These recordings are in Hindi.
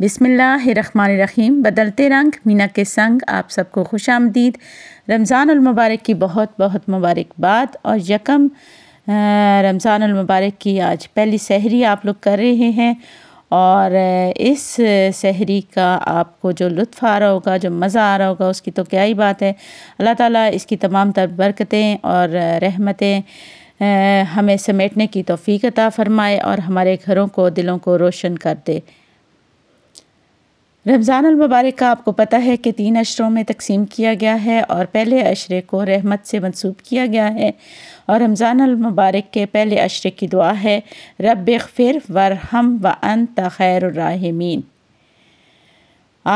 बिसमीम बदलते रंग मीना के संग आप सबको खुश आमदीद रमज़ानमबारक की बहुत बहुत मुबारकबाद और यकम रमज़ानमबारक की आज पहली सहरी आप लोग कर रहे हैं और इस सहरी का आपको जो लुत्फ़ आ रहा होगा जो मज़ा आ रहा होगा उसकी तो क्या ही बात है अल्लाह ताला इसकी तमाम तर बरकतें और रहमतें हमें समेटने की तोफ़ी अता फ़रमाए और हमारे घरों को दिलों को रोशन कर दे रमज़ान का आपको पता है कि तीन अशरों में तकसीम किया गया है और पहले अशरे को रहमत से मंसूब किया गया है और रमज़ान के पहले अशरे की दुआ है रब फिर वरहम व अन तैरमीन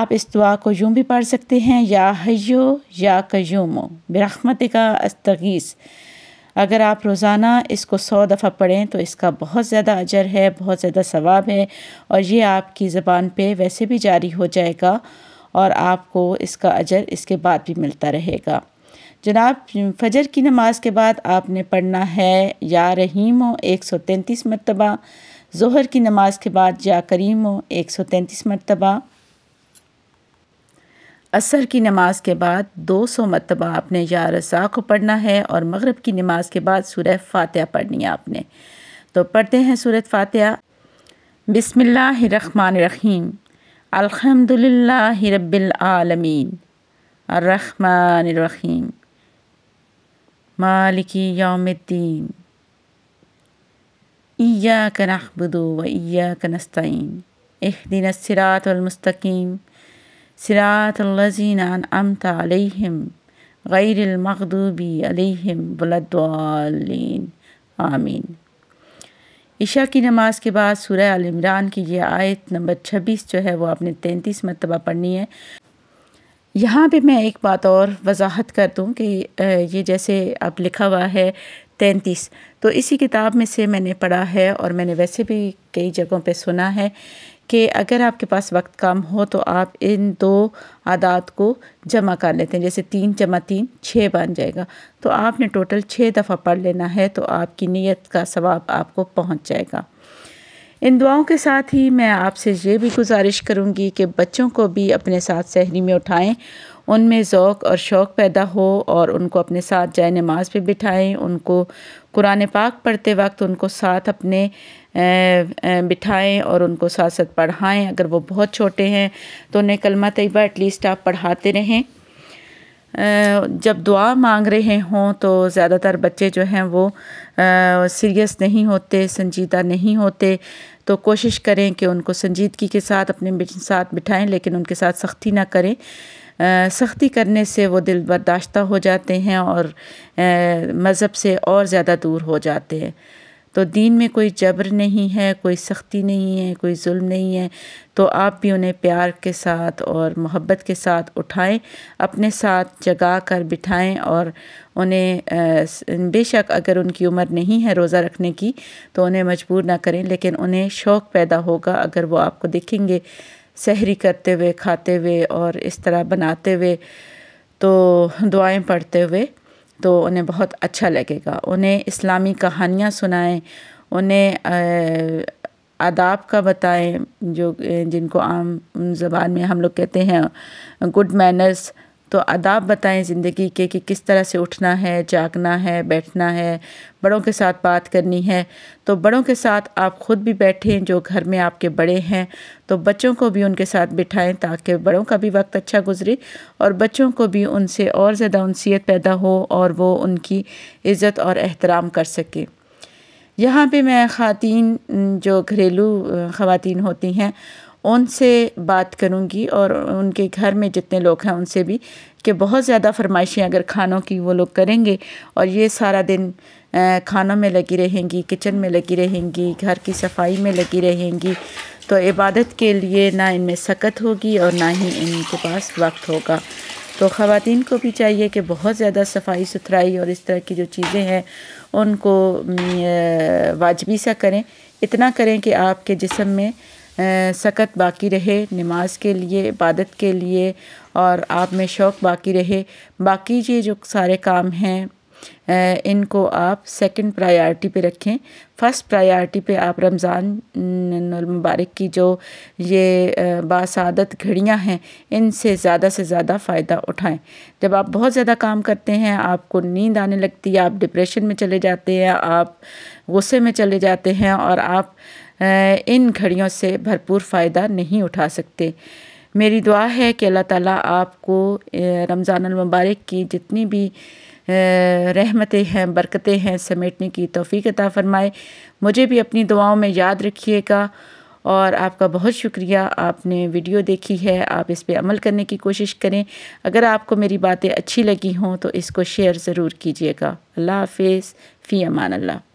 आप इस दुआ को यूँ भी पढ़ सकते हैं या हयो या कयूमो बरहमत का अस्तगीस अगर आप रोज़ाना इसको सौ दफ़ा पढ़ें तो इसका बहुत ज़्यादा अजर है बहुत ज़्यादा सवाब है और ये आपकी ज़बान पे वैसे भी जारी हो जाएगा और आपको इसका अजर इसके बाद भी मिलता रहेगा जनाब फजर की नमाज के बाद आपने पढ़ना है या रहीम हो एक सौ तैंतीस मरतबा ज़हर की नमाज के बाद या करीम हो एक सौ तैंतीस मरतबा असर की नमाज के बाद 200 सौ मरतबा आपने या रसा को पढ़ना है और मगरब की नमाज के बाद सूरह फातह पढ़नी है आपने तो पढ़ते हैं सूरत फातह बिसमीम अलहमदिल्ला रबालमीन मालिकी योमद्दीन ईया कनाबुदो व ईया कनस्तीन एह दिन सिरात الذين أنعمت عليهم غير المغضوب عليهم ولا الضالين आमीन ईशा की नमाज के बाद सूरह आल इमरान की यह आयत नंबर 26 जो है वो आपने 33 मरतबा पढ़नी है यहाँ पे मैं एक बात और वजाहत कर दूँ कि ये जैसे आप लिखा हुआ है तैंतीस तो इसी किताब में से मैंने पढ़ा है और मैंने वैसे भी कई जगहों पे सुना है कि अगर आपके पास वक्त कम हो तो आप इन दो आदात को जमा कर लेते हैं जैसे तीन जमा तीन छः बन जाएगा तो आपने टोटल छः दफ़ा पढ़ लेना है तो आपकी नीयत का सवाब आपको पहुंच जाएगा इन दुआओं के साथ ही मैं आपसे ये भी गुजारिश करूँगी कि बच्चों को भी अपने साथ सहरी में उठाएँ उनमें ओक और शौक़ पैदा हो और उनको अपने साथ जाए नमाज पर बिठाएँ उनको कुरान पाक पढ़ते वक्त उनको साथ अपने बिठाएं और उनको साथ साथ पढ़ाएं अगर वो बहुत छोटे हैं तो उन्हें कलमा तयबा एटलीस्ट आप पढ़ाते रहें जब दुआ मांग रहे हों तो ज़्यादातर बच्चे जो हैं वो सीरियस नहीं होते संजीदा नहीं होते तो कोशिश करें कि उनको संजीदगी के साथ अपने साथ बिठाएं लेकिन उनके साथ सख्ती ना करें सख्ती करने से वो दिल बर्दाश्त हो जाते हैं और मज़हब से और ज़्यादा दूर हो जाते हैं तो दीन में कोई जबर नहीं है कोई सख्ती नहीं है कोई जुल्म नहीं है तो आप भी उन्हें प्यार के साथ और मोहब्बत के साथ उठाएं अपने साथ जगा कर बिठाएं और उन्हें बेशक अगर उनकी उम्र नहीं है रोज़ा रखने की तो उन्हें मजबूर ना करें लेकिन उन्हें शौक़ पैदा होगा अगर वो आपको देखेंगे सहरी करते हुए खाते हुए और इस तरह बनाते हुए तो दुआएँ पढ़ते हुए तो उन्हें बहुत अच्छा लगेगा उन्हें इस्लामी कहानियाँ सुनाएं उन्हें आदाब का बताएं जो जिनको आम ज़बान में हम लोग कहते हैं गुड मैनर्स तो आदाब बताएं ज़िंदगी के कि किस तरह से उठना है जागना है बैठना है बड़ों के साथ बात करनी है तो बड़ों के साथ आप ख़ुद भी बैठें जो घर में आपके बड़े हैं तो बच्चों को भी उनके साथ बिठाएं ताकि बड़ों का भी वक्त अच्छा गुजरे और बच्चों को भी उनसे और ज़्यादा उनसीत पैदा हो और वो उनकी इज़्ज़त और एहतराम कर सकें यहाँ पे मैं ख़ातिन जो घरेलू ख़वान होती हैं उनसे बात करूंगी और उनके घर में जितने लोग हैं उनसे भी कि बहुत ज़्यादा फरमाइशें अगर खानों की वो लोग करेंगे और ये सारा दिन खानों में लगी रहेंगी किचन में लगी रहेंगी घर की सफाई में लगी रहेंगी तो इबादत के लिए ना इनमें सकत होगी और ना ही इनके पास वक्त होगा तो ख़वान को भी चाहिए कि बहुत ज़्यादा सफाई सुथराई और इस तरह की जो चीज़ें हैं उनको वाजबी सा करें इतना करें कि आपके जिसम में सकत बाकी रहे नमाज के लिए इबादत के लिए और आप में शौक़ बाकी रहे बाकी ये जो सारे काम हैं इनको आप सेकंड प्रायोरिटी पे रखें फ़र्स्ट प्रायोरिटी पे आप रमज़ान मुबारक की जो ये बासादत घड़ियां हैं इनसे ज़्यादा से ज़्यादा फ़ायदा उठाएं जब आप बहुत ज़्यादा काम करते हैं आपको नींद आने लगती है आप डिप्रेशन में चले जाते हैं आप गुस्से में चले जाते हैं और आप इन घड़ियों से भरपूर फ़ायदा नहीं उठा सकते मेरी दुआ है कि अल्लाह ताला आपको रमज़ान मुबारक की जितनी भी रहमतें हैं बरकतें हैं समेटने की तोफ़ी अता फ़रमाए मुझे भी अपनी दुआओं में याद रखिएगा और आपका बहुत शुक्रिया आपने वीडियो देखी है आप इस पे अमल करने की कोशिश करें अगर आपको मेरी बातें अच्छी लगी हों तो इसको शेयर ज़रूर कीजिएगा अल्लाह हाफिज़ फ़ी अमान अल्लाह